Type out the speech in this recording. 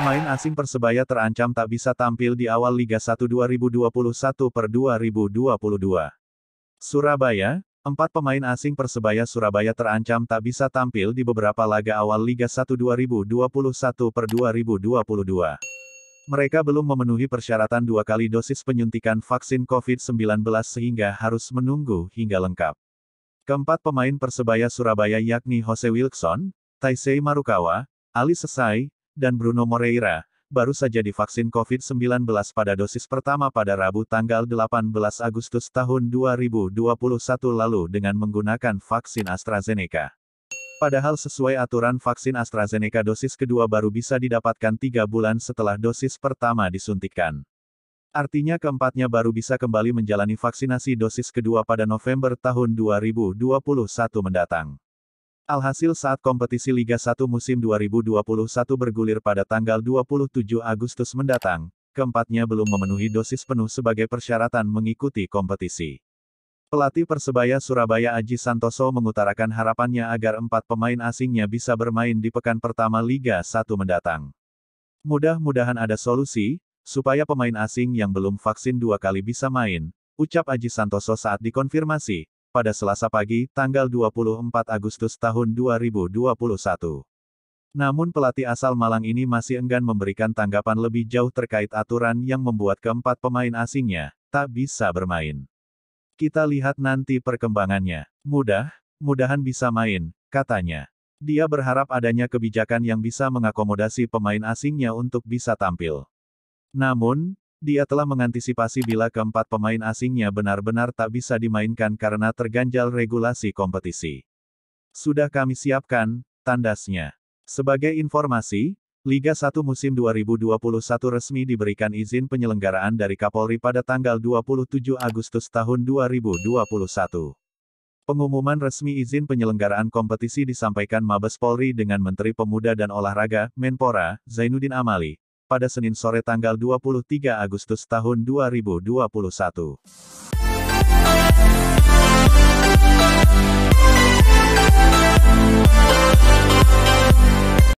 pemain asing Persebaya terancam tak bisa tampil di awal Liga 1 2021 per 2022. Surabaya, Empat pemain asing Persebaya Surabaya terancam tak bisa tampil di beberapa laga awal Liga 1 2021 per 2022. Mereka belum memenuhi persyaratan dua kali dosis penyuntikan vaksin COVID-19 sehingga harus menunggu hingga lengkap. Keempat pemain Persebaya Surabaya yakni Jose Wilkson, Taisei Marukawa, Ali Sesai, dan Bruno Moreira, baru saja divaksin COVID-19 pada dosis pertama pada Rabu tanggal 18 Agustus tahun 2021 lalu dengan menggunakan vaksin AstraZeneca. Padahal sesuai aturan vaksin AstraZeneca dosis kedua baru bisa didapatkan tiga bulan setelah dosis pertama disuntikan. Artinya keempatnya baru bisa kembali menjalani vaksinasi dosis kedua pada November tahun 2021 mendatang. Alhasil saat kompetisi Liga 1 musim 2021 bergulir pada tanggal 27 Agustus mendatang, keempatnya belum memenuhi dosis penuh sebagai persyaratan mengikuti kompetisi. Pelatih Persebaya Surabaya Aji Santoso mengutarakan harapannya agar empat pemain asingnya bisa bermain di pekan pertama Liga 1 mendatang. Mudah-mudahan ada solusi, supaya pemain asing yang belum vaksin dua kali bisa main, ucap Aji Santoso saat dikonfirmasi, pada Selasa pagi, tanggal 24 Agustus tahun 2021. Namun pelatih asal Malang ini masih enggan memberikan tanggapan lebih jauh terkait aturan yang membuat keempat pemain asingnya tak bisa bermain. Kita lihat nanti perkembangannya. Mudah, mudahan bisa main, katanya. Dia berharap adanya kebijakan yang bisa mengakomodasi pemain asingnya untuk bisa tampil. Namun, dia telah mengantisipasi bila keempat pemain asingnya benar-benar tak bisa dimainkan karena terganjal regulasi kompetisi. Sudah kami siapkan, tandasnya. Sebagai informasi, Liga 1 musim 2021 resmi diberikan izin penyelenggaraan dari Kapolri pada tanggal 27 Agustus tahun 2021. Pengumuman resmi izin penyelenggaraan kompetisi disampaikan Mabes Polri dengan Menteri Pemuda dan Olahraga, Menpora, Zainuddin Amali, pada Senin sore tanggal 23 Agustus tahun 2021.